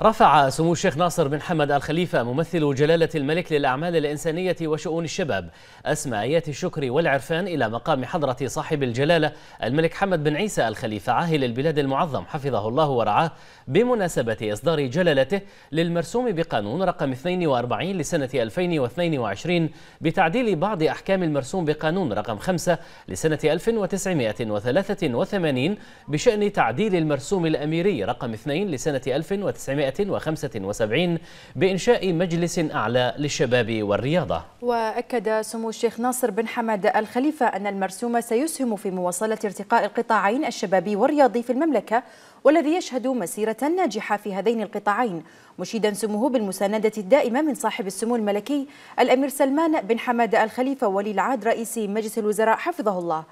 رفع سمو الشيخ ناصر بن حمد الخليفة ممثل جلالة الملك للأعمال الإنسانية وشؤون الشباب أسمى آيات الشكر والعرفان إلى مقام حضرة صاحب الجلالة الملك حمد بن عيسى الخليفة عاهل البلاد المعظم حفظه الله ورعاه بمناسبة إصدار جلالته للمرسوم بقانون رقم 42 لسنة 2022 بتعديل بعض أحكام المرسوم بقانون رقم 5 لسنة 1983 بشأن تعديل المرسوم الأميري رقم 2 لسنة 1900 1975 بإنشاء مجلس أعلى للشباب والرياضة وأكد سمو الشيخ ناصر بن حمد الخليفة أن المرسوم سيسهم في مواصلة ارتقاء القطاعين الشبابي والرياضي في المملكة والذي يشهد مسيرة ناجحة في هذين القطاعين مشيدا سموه بالمساندة الدائمة من صاحب السمو الملكي الأمير سلمان بن حمد الخليفة ولي العهد رئيس مجلس الوزراء حفظه الله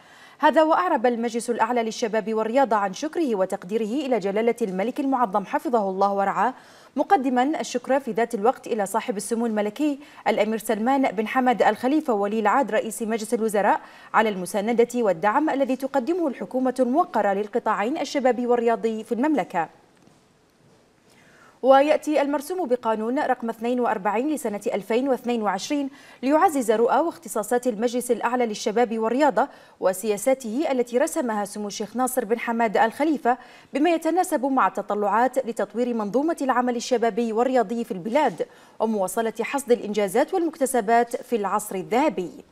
هذا وأعرب المجلس الأعلى للشباب والرياضة عن شكره وتقديره إلى جلالة الملك المعظم حفظه الله ورعاه مقدما الشكر في ذات الوقت إلى صاحب السمو الملكي الأمير سلمان بن حمد الخليفة ولي العهد رئيس مجلس الوزراء على المساندة والدعم الذي تقدمه الحكومة الموقرة للقطاعين الشبابي والرياضي في المملكة ويأتي المرسوم بقانون رقم 42 لسنة 2022 ليعزز رؤى واختصاصات المجلس الأعلى للشباب والرياضة وسياساته التي رسمها سمو الشيخ ناصر بن حماد الخليفه بما يتناسب مع التطلعات لتطوير منظومة العمل الشبابي والرياضي في البلاد ومواصلة حصد الإنجازات والمكتسبات في العصر الذهبي